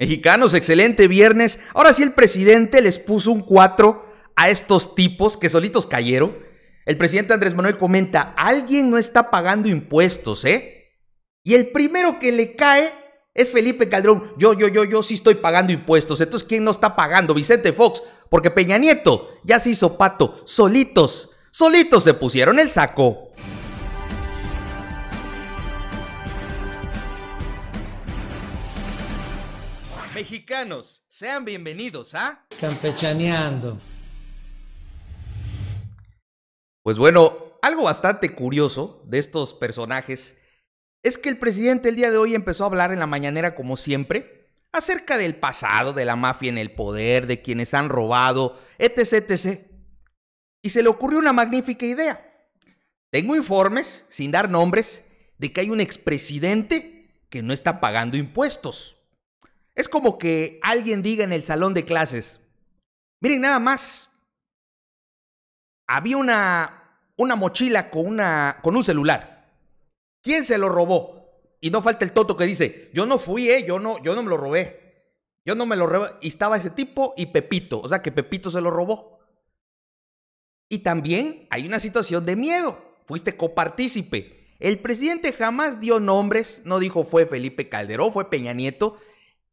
Mexicanos, excelente viernes. Ahora sí el presidente les puso un 4 a estos tipos que solitos cayeron. El presidente Andrés Manuel comenta, alguien no está pagando impuestos, ¿eh? Y el primero que le cae es Felipe Calderón. Yo, yo, yo, yo sí estoy pagando impuestos. Entonces, ¿quién no está pagando? Vicente Fox. Porque Peña Nieto ya se hizo pato. Solitos, solitos se pusieron el saco. Mexicanos, sean bienvenidos a Campechaneando. Pues bueno, algo bastante curioso de estos personajes es que el presidente el día de hoy empezó a hablar en la mañanera como siempre acerca del pasado, de la mafia en el poder, de quienes han robado, etc, etc. Y se le ocurrió una magnífica idea. Tengo informes, sin dar nombres, de que hay un expresidente que no está pagando impuestos. Es como que alguien diga en el salón de clases, miren nada más, había una, una mochila con, una, con un celular. ¿Quién se lo robó? Y no falta el toto que dice, yo no fui, eh, yo, no, yo no me lo robé. Yo no me lo robé. Y estaba ese tipo y Pepito, o sea que Pepito se lo robó. Y también hay una situación de miedo. Fuiste copartícipe. El presidente jamás dio nombres, no dijo fue Felipe Calderón, fue Peña Nieto,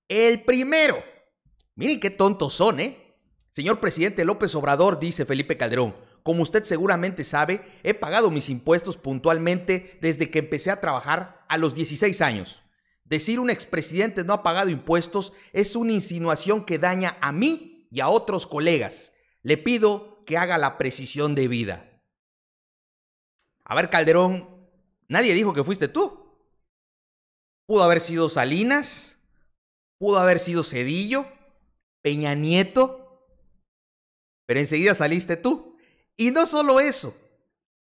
el primero. Miren qué tontos son, ¿eh? Señor presidente López Obrador, dice Felipe Calderón, como usted seguramente sabe, he pagado mis impuestos puntualmente desde que empecé a trabajar a los 16 años. Decir un expresidente no ha pagado impuestos es una insinuación que daña a mí y a otros colegas. Le pido que haga la precisión debida. A ver, Calderón, nadie dijo que fuiste tú. Pudo haber sido Salinas, Pudo haber sido Cedillo, Peña Nieto, pero enseguida saliste tú. Y no solo eso,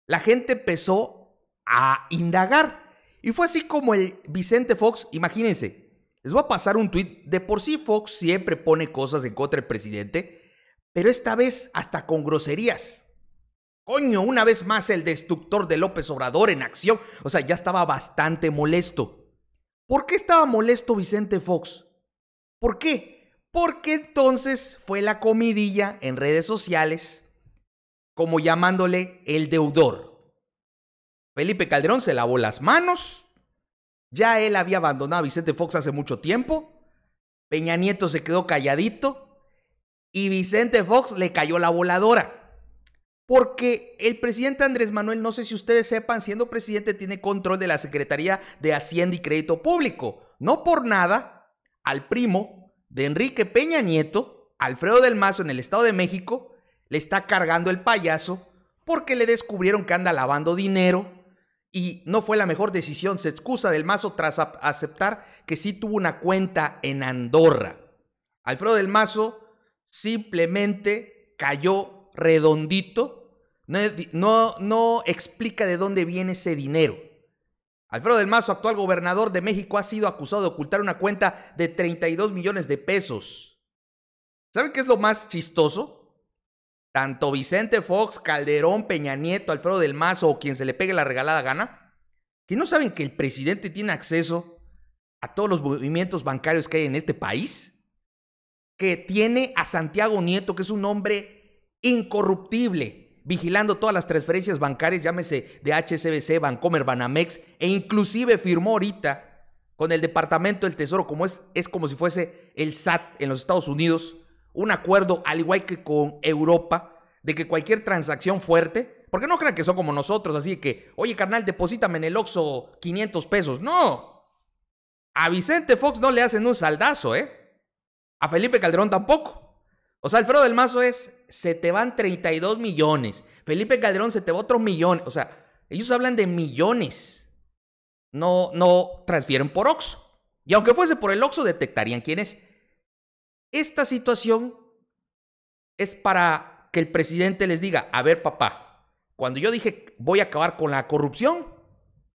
la gente empezó a indagar. Y fue así como el Vicente Fox, imagínense, les voy a pasar un tuit, de por sí Fox siempre pone cosas en contra del presidente, pero esta vez hasta con groserías. Coño, una vez más el destructor de López Obrador en acción. O sea, ya estaba bastante molesto. ¿Por qué estaba molesto Vicente Fox? ¿Por qué? Porque entonces fue la comidilla en redes sociales como llamándole el deudor. Felipe Calderón se lavó las manos, ya él había abandonado a Vicente Fox hace mucho tiempo, Peña Nieto se quedó calladito y Vicente Fox le cayó la voladora. Porque el presidente Andrés Manuel, no sé si ustedes sepan, siendo presidente tiene control de la Secretaría de Hacienda y Crédito Público. No por nada, al primo de Enrique Peña Nieto, Alfredo del Mazo, en el Estado de México, le está cargando el payaso porque le descubrieron que anda lavando dinero y no fue la mejor decisión. Se excusa del Mazo tras aceptar que sí tuvo una cuenta en Andorra. Alfredo del Mazo simplemente cayó redondito. No, no explica de dónde viene ese dinero. Alfredo del Mazo, actual gobernador de México, ha sido acusado de ocultar una cuenta de 32 millones de pesos. ¿Saben qué es lo más chistoso? Tanto Vicente Fox, Calderón, Peña Nieto, Alfredo del Mazo o quien se le pegue la regalada gana, que no saben que el presidente tiene acceso a todos los movimientos bancarios que hay en este país, que tiene a Santiago Nieto, que es un hombre incorruptible, vigilando todas las transferencias bancarias, llámese de HSBC, Bancomer, Banamex, e inclusive firmó ahorita con el Departamento del Tesoro, como es, es como si fuese el SAT en los Estados Unidos, un acuerdo, al igual que con Europa, de que cualquier transacción fuerte, porque no crean que son como nosotros, así que, oye carnal, deposítame en el Oxxo 500 pesos. No, a Vicente Fox no le hacen un saldazo, ¿eh? A Felipe Calderón tampoco. O sea, Alfredo del Mazo es se te van 32 millones. Felipe Calderón se te va otro millones. O sea, ellos hablan de millones. No, no transfieren por Oxxo. Y aunque fuese por el Oxxo, detectarían quién es. Esta situación es para que el presidente les diga, a ver papá, cuando yo dije voy a acabar con la corrupción,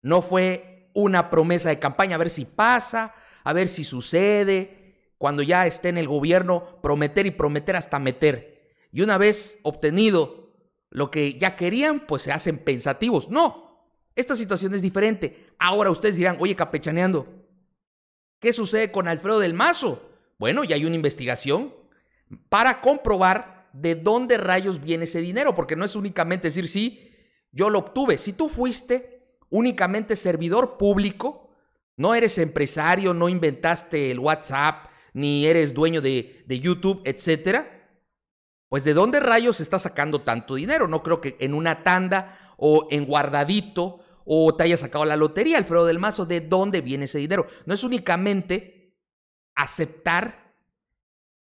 no fue una promesa de campaña, a ver si pasa, a ver si sucede, cuando ya esté en el gobierno, prometer y prometer hasta meter. Y una vez obtenido lo que ya querían, pues se hacen pensativos. No, esta situación es diferente. Ahora ustedes dirán, oye, capechaneando, ¿qué sucede con Alfredo del Mazo? Bueno, ya hay una investigación para comprobar de dónde rayos viene ese dinero, porque no es únicamente decir, sí, yo lo obtuve. Si tú fuiste únicamente servidor público, no eres empresario, no inventaste el WhatsApp, ni eres dueño de, de YouTube, etcétera, pues de dónde rayos está sacando tanto dinero. No creo que en una tanda o en guardadito o te haya sacado la lotería, Alfredo del Mazo, ¿de dónde viene ese dinero? No es únicamente aceptar,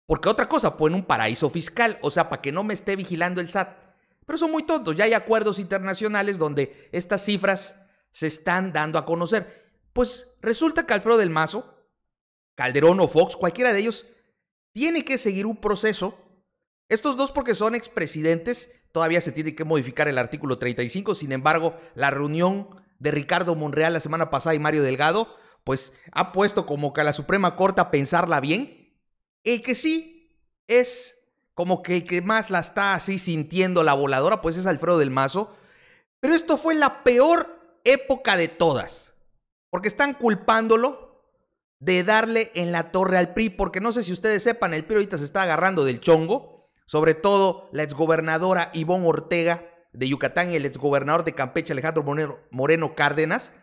porque otra cosa, pues en un paraíso fiscal, o sea, para que no me esté vigilando el SAT. Pero son muy tontos, ya hay acuerdos internacionales donde estas cifras se están dando a conocer. Pues resulta que Alfredo del Mazo, Calderón o Fox, cualquiera de ellos, tiene que seguir un proceso estos dos porque son expresidentes, todavía se tiene que modificar el artículo 35, sin embargo, la reunión de Ricardo Monreal la semana pasada y Mario Delgado, pues ha puesto como que a la Suprema Corte a pensarla bien, el que sí es como que el que más la está así sintiendo la voladora, pues es Alfredo del Mazo, pero esto fue la peor época de todas, porque están culpándolo de darle en la torre al PRI, porque no sé si ustedes sepan, el PRI ahorita se está agarrando del chongo, sobre todo la exgobernadora Ivonne Ortega de Yucatán y el exgobernador de Campeche Alejandro Moreno, Cárdenas,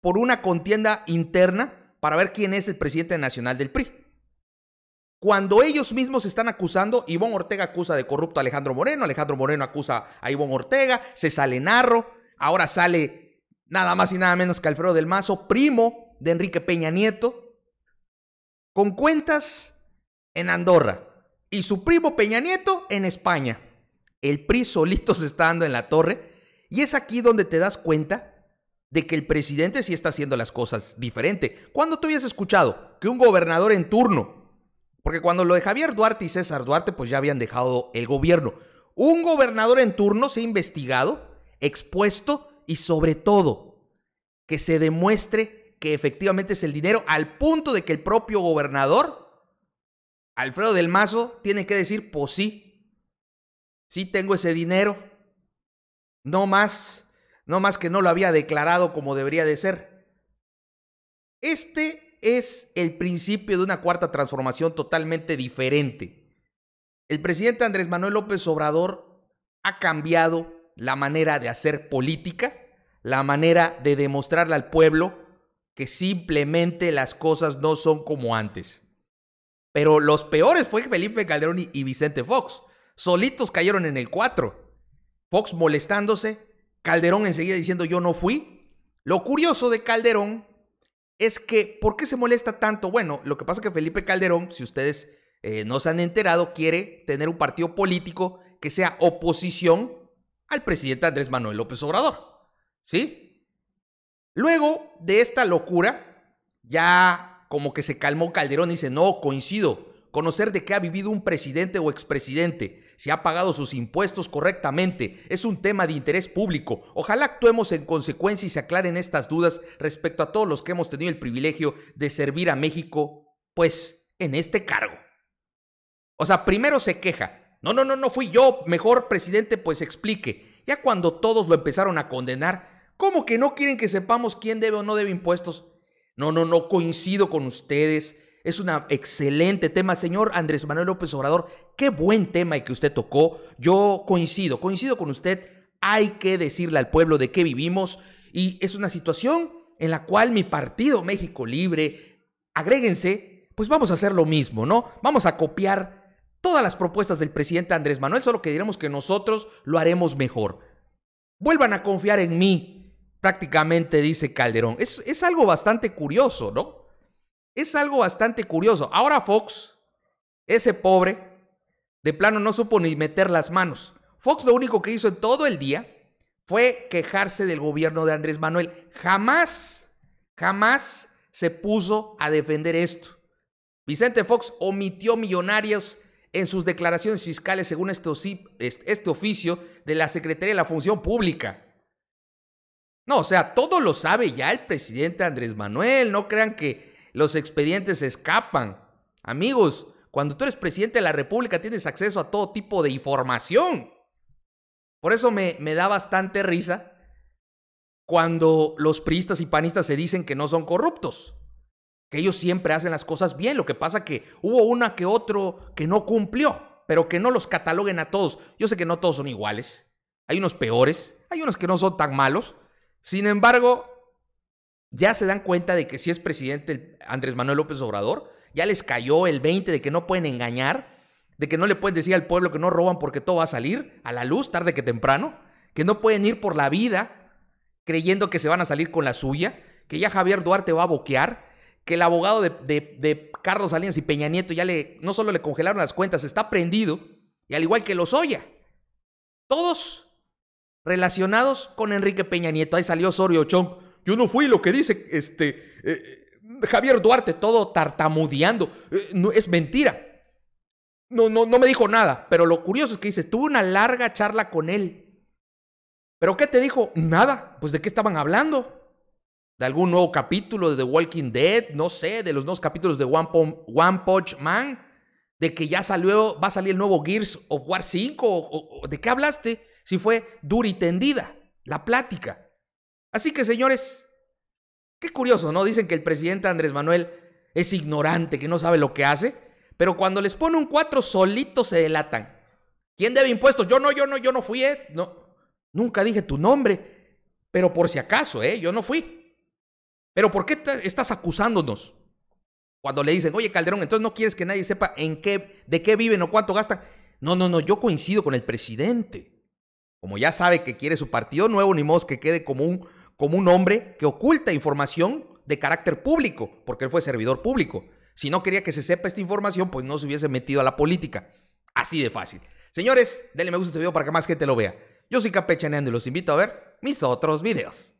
por una contienda interna para ver quién es el presidente nacional del PRI. Cuando ellos mismos se están acusando, Ivonne Ortega acusa de corrupto a Alejandro Moreno, Alejandro Moreno acusa a Ivonne Ortega, se sale Narro, ahora sale nada más y nada menos que Alfredo del Mazo, primo de Enrique Peña Nieto, con cuentas en Andorra y su primo Peña Nieto en España. El PRI solito se está dando en la torre y es aquí donde te das cuenta de que el presidente sí está haciendo las cosas diferente. Cuando tú hubieses escuchado que un gobernador en turno, porque cuando lo de Javier Duarte y César Duarte pues ya habían dejado el gobierno, un gobernador en turno se ha investigado, expuesto y sobre todo que se demuestre que efectivamente es el dinero al punto de que el propio gobernador Alfredo del Mazo tiene que decir, pues sí, sí tengo ese dinero, no más, no más que no lo había declarado como debería de ser. Este es el principio de una cuarta transformación totalmente diferente. El presidente Andrés Manuel López Obrador ha cambiado la manera de hacer política, la manera de demostrarle al pueblo que simplemente las cosas no son como antes. Pero los peores fue Felipe Calderón y, Vicente Fox. Solitos cayeron en el 4. Fox molestándose, Calderón enseguida diciendo yo no fui. Lo curioso de Calderón es que, ¿por qué se molesta tanto? Bueno, lo que pasa es que Felipe Calderón, si ustedes eh, no se han enterado, quiere tener un partido político que sea oposición al presidente Andrés Manuel López Obrador. ¿Sí? Luego de esta locura, ya como que se calmó Calderón y dice, no, coincido. Conocer de qué ha vivido un presidente o expresidente, si ha pagado sus impuestos correctamente, es un tema de interés público. Ojalá actuemos en consecuencia y se aclaren estas dudas respecto a todos los que hemos tenido el privilegio de servir a México, pues, en este cargo. O sea, primero se queja. No, no, no, no fui yo, mejor presidente, pues explique. Ya cuando todos lo empezaron a condenar, ¿cómo que no quieren que sepamos quién debe o no debe impuestos? No, no, no coincido con ustedes. Es un excelente tema, señor Andrés Manuel López Obrador. Qué buen tema el que usted tocó. Yo coincido, coincido con usted. Hay que decirle al pueblo de qué vivimos. Y es una situación en la cual mi partido México Libre, agréguense, pues vamos a hacer lo mismo, ¿no? Vamos a copiar todas las propuestas del presidente Andrés Manuel, solo que diremos que nosotros lo haremos mejor. Vuelvan a confiar en mí, prácticamente dice Calderón. Es, algo bastante curioso, ¿no? Es algo bastante curioso. Ahora Fox, ese pobre, de plano no supo ni meter las manos. Fox lo único que hizo en todo el día fue quejarse del gobierno de Andrés Manuel. Jamás, jamás se puso a defender esto. Vicente Fox omitió millonarios en sus declaraciones fiscales según este, este, este, oficio de la Secretaría de la Función Pública. No, o sea, todo lo sabe ya el presidente Andrés Manuel. No crean que los expedientes se escapan. Amigos, cuando tú eres presidente de la República tienes acceso a todo tipo de información. Por eso me, me da bastante risa cuando los priistas y panistas se dicen que no son corruptos, que ellos siempre hacen las cosas bien. Lo que pasa que hubo una que otro que no cumplió, pero que no los cataloguen a todos. Yo sé que no todos son iguales. Hay unos peores, hay unos que no son tan malos, sin embargo, ya se dan cuenta de que si es presidente Andrés Manuel López Obrador, ya les cayó el 20 de que no pueden engañar, de que no le pueden decir al pueblo que no roban porque todo va a salir a la luz tarde que temprano, que no pueden ir por la vida creyendo que se van a salir con la suya, que ya Javier Duarte va a boquear, que el abogado de, Carlos Salinas y Peña Nieto ya le, no solo le congelaron las cuentas, está prendido, y al igual que los oya todos relacionados con Enrique Peña Nieto. Ahí salió Osorio Chong. Yo no fui lo que dice este eh, Javier Duarte, todo tartamudeando. Eh, no, es mentira. No, no, no me dijo nada, pero lo curioso es que dice, tuve una larga charla con él. ¿Pero qué te dijo? Nada. Pues de qué estaban hablando. De algún nuevo capítulo de The Walking Dead, no sé, de los nuevos capítulos de One, Punch Man, de que ya salió, va a salir el nuevo Gears of War 5, ¿de qué hablaste? si fue dura y tendida la plática. Así que, señores, qué curioso, ¿no? Dicen que el presidente Andrés Manuel es ignorante, que no sabe lo que hace, pero cuando les pone un cuatro solito se delatan. ¿Quién debe impuestos? Yo no, yo no, yo no fui, ¿eh? No, nunca dije tu nombre, pero por si acaso, ¿eh? Yo no fui. Pero ¿por qué estás acusándonos? Cuando le dicen, oye Calderón, entonces no quieres que nadie sepa en qué, de qué viven o cuánto gastan. No, no, no, yo coincido con el presidente. Como ya sabe que quiere su partido nuevo, ni modo que quede como un, como un hombre que oculta información de carácter público, porque él fue servidor público. Si no quería que se sepa esta información, pues no se hubiese metido a la política. Así de fácil. Señores, denle me gusta a este video para que más gente lo vea. Yo soy Capechaneando y los invito a ver mis otros videos.